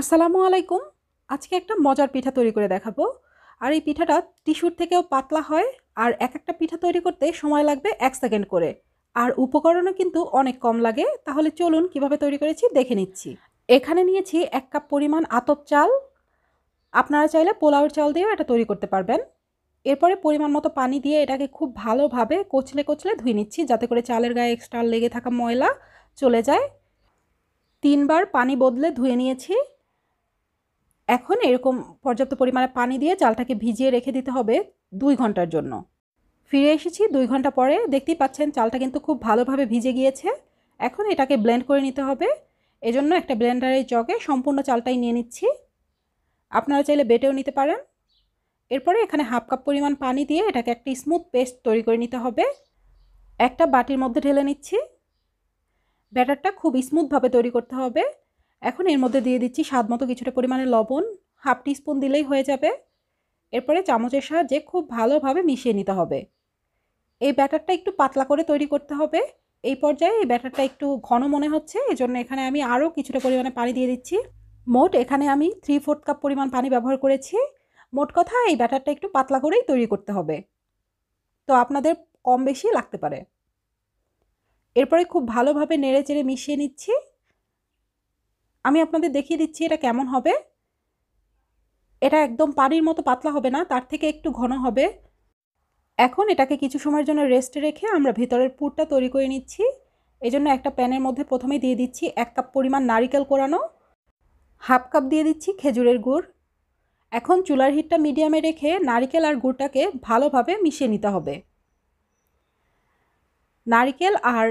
আসসালামু আলাইকুম আজকে একটা মজার পিঠা তৈরি করে দেখাবো আর এই পিঠাটা টিস্যুর থেকেও পাতলা হয় আর এক একটা পিঠা তৈরি করতে সময় লাগবে এক সেকেন্ড করে আর উপকরণও কিন্তু অনেক কম লাগে তাহলে চলুন কিভাবে তৈরি করেছি দেখে নিচ্ছি এখানে নিয়েছি এক কাপ পরিমাণ আতপ চাল আপনারা চাইলে পোলাওয়ের চাল দিয়েও এটা তৈরি করতে পারবেন এরপরে পরিমাণ মতো পানি দিয়ে এটাকে খুব ভালোভাবে কচলে কচলে ধুয়ে নিচ্ছি যাতে করে চালের গায়ে এক্সট্রা লেগে থাকা ময়লা চলে যায় তিনবার পানি বদলে ধুয়ে নিয়েছি এখন এরকম পর্যাপ্ত পরিমাণে পানি দিয়ে চালটাকে ভিজিয়ে রেখে দিতে হবে দুই ঘন্টার জন্য ফিরে এসেছি দুই ঘন্টা পরে দেখতেই পাচ্ছেন চালটা কিন্তু খুব ভালোভাবে ভিজে গিয়েছে এখন এটাকে ব্লেন্ড করে নিতে হবে এজন্য একটা ব্লেন্ডারের জগে সম্পূর্ণ চালটাই নিয়ে নিচ্ছি আপনারা চাইলে বেটেও নিতে পারেন এরপরে এখানে হাফ কাপ পরিমাণ পানি দিয়ে এটাকে একটি স্মুথ পেস্ট তৈরি করে নিতে হবে একটা বাটির মধ্যে ঢেলে নিচ্ছি ব্যাটারটা খুব স্মুথভাবে তৈরি করতে হবে এখন এর মধ্যে দিয়ে দিচ্ছি স্বাদ মতো কিছুটা পরিমাণে লবণ হাফ টিস্পুন দিলেই হয়ে যাবে এরপরে চামচের সাহায্যে খুব ভালোভাবে মিশিয়ে নিতে হবে এই ব্যাটারটা একটু পাতলা করে তৈরি করতে হবে এই পর্যায়ে এই ব্যাটারটা একটু ঘন মনে হচ্ছে এজন্য এখানে আমি আরও কিছুটা পরিমাণে পানি দিয়ে দিচ্ছি মোট এখানে আমি থ্রি ফোর্থ কাপ পরিমাণ পানি ব্যবহার করেছি মোট কথা এই ব্যাটারটা একটু পাতলা করেই তৈরি করতে হবে তো আপনাদের কম বেশি লাগতে পারে এরপরে খুব ভালোভাবে নেড়ে চেড়ে মিশিয়ে নিচ্ছি আমি আপনাদের দেখিয়ে দিচ্ছি এটা কেমন হবে এটা একদম পানির মতো পাতলা হবে না তার থেকে একটু ঘন হবে এখন এটাকে কিছু সময়ের জন্য রেস্টে রেখে আমরা ভেতরের পুরটা তৈরি করে নিচ্ছি এই জন্য একটা প্যানের মধ্যে প্রথমে দিয়ে দিচ্ছি এক কাপ পরিমাণ নারিকেল কোরানো হাফ কাপ দিয়ে দিচ্ছি খেজুরের গুড় এখন চুলার হিটটা মিডিয়ামে রেখে নারিকেল আর গুড়টাকে ভালোভাবে মিশিয়ে নিতে হবে নারিকেল আর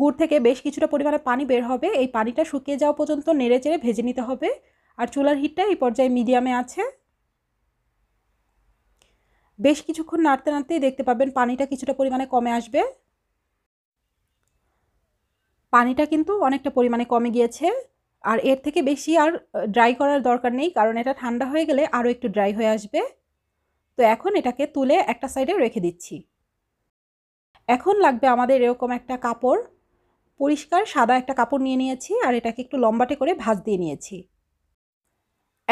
গুড় থেকে বেশ কিছুটা পরিমাণে পানি বের হবে এই পানিটা শুকিয়ে যাওয়া পর্যন্ত নেড়ে চেড়ে ভেজে নিতে হবে আর চুলার হিটটা এই পর্যায়ে মিডিয়ামে আছে বেশ কিছুক্ষণ নাড়তে নাড়তেই দেখতে পাবেন পানিটা কিছুটা পরিমাণে কমে আসবে পানিটা কিন্তু অনেকটা পরিমাণে কমে গিয়েছে আর এর থেকে বেশি আর ড্রাই করার দরকার নেই কারণ এটা ঠান্ডা হয়ে গেলে আরও একটু ড্রাই হয়ে আসবে তো এখন এটাকে তুলে একটা সাইডে রেখে দিচ্ছি এখন লাগবে আমাদের এরকম একটা কাপড় পরিষ্কার সাদা একটা কাপড় নিয়ে নিয়েছি আর এটাকে একটু লম্বাটে করে ভাজ দিয়ে নিয়েছি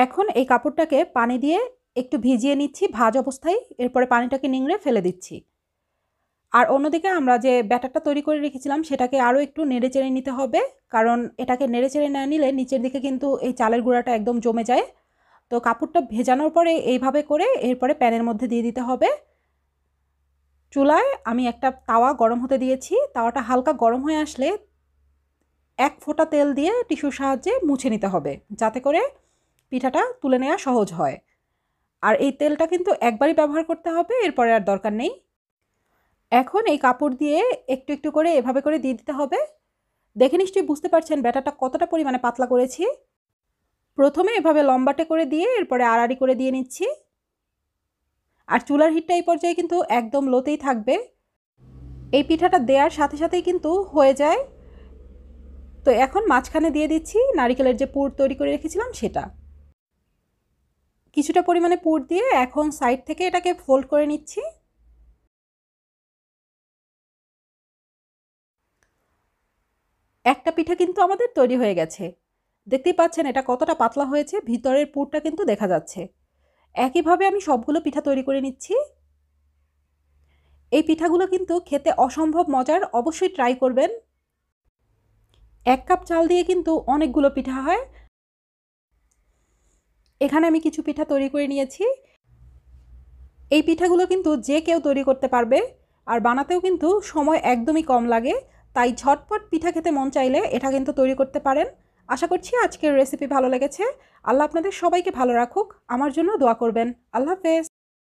এখন এই কাপড়টাকে পানি দিয়ে একটু ভিজিয়ে নিচ্ছি ভাজ অবস্থায় এরপরে পানিটাকে নিংড়ে ফেলে দিচ্ছি আর অন্যদিকে আমরা যে ব্যাটারটা তৈরি করে রেখেছিলাম সেটাকে আরও একটু নেড়ে চেড়ে নিতে হবে কারণ এটাকে নেড়ে চেড়ে না নিলে নিচের দিকে কিন্তু এই চালের গুঁড়াটা একদম জমে যায় তো কাপড়টা ভেজানোর পরে এইভাবে করে এরপরে প্যানের মধ্যে দিয়ে দিতে হবে চুলায় আমি একটা তাওয়া গরম হতে দিয়েছি তাওয়াটা হালকা গরম হয়ে আসলে এক ফোঁটা তেল দিয়ে টিস্যুর সাহায্যে মুছে নিতে হবে যাতে করে পিঠাটা তুলে নেওয়া সহজ হয় আর এই তেলটা কিন্তু একবারই ব্যবহার করতে হবে এরপরে আর দরকার নেই এখন এই কাপড় দিয়ে একটু একটু করে এভাবে করে দিয়ে দিতে হবে দেখে নিশ্চয়ই বুঝতে পারছেন ব্যাটারটা কতটা পরিমাণে পাতলা করেছি প্রথমে এভাবে লম্বাটে করে দিয়ে এরপরে আড়াড়ি করে দিয়ে নিচ্ছি আর চুলার হিটটা এই পর্যায়ে কিন্তু একদম লোতেই থাকবে এই পিঠাটা দেওয়ার সাথে সাথেই কিন্তু হয়ে যায় তো এখন মাঝখানে দিয়ে দিচ্ছি নারিকেলের যে পুর তৈরি করে রেখেছিলাম সেটা কিছুটা পরিমাণে পুর দিয়ে এখন সাইড থেকে এটাকে ফোল্ড করে নিচ্ছি একটা পিঠা কিন্তু আমাদের তৈরি হয়ে গেছে দেখতেই পাচ্ছেন এটা কতটা পাতলা হয়েছে ভিতরের পুরটা কিন্তু দেখা যাচ্ছে একইভাবে আমি সবগুলো পিঠা তৈরি করে নিচ্ছি এই পিঠাগুলো কিন্তু খেতে অসম্ভব মজার অবশ্যই ট্রাই করবেন এক কাপ চাল দিয়ে কিন্তু অনেকগুলো পিঠা হয় এখানে আমি কিছু পিঠা তৈরি করে নিয়েছি এই পিঠাগুলো কিন্তু যে কেউ তৈরি করতে পারবে আর বানাতেও কিন্তু সময় একদমই কম লাগে তাই ঝটপট পিঠা খেতে মন চাইলে এটা কিন্তু তৈরি করতে পারেন আশা করছি আজকের রেসিপি ভালো লেগেছে আল্লাহ আপনাদের সবাইকে ভালো রাখুক আমার জন্য দোয়া করবেন আল্লাহ হাফেজ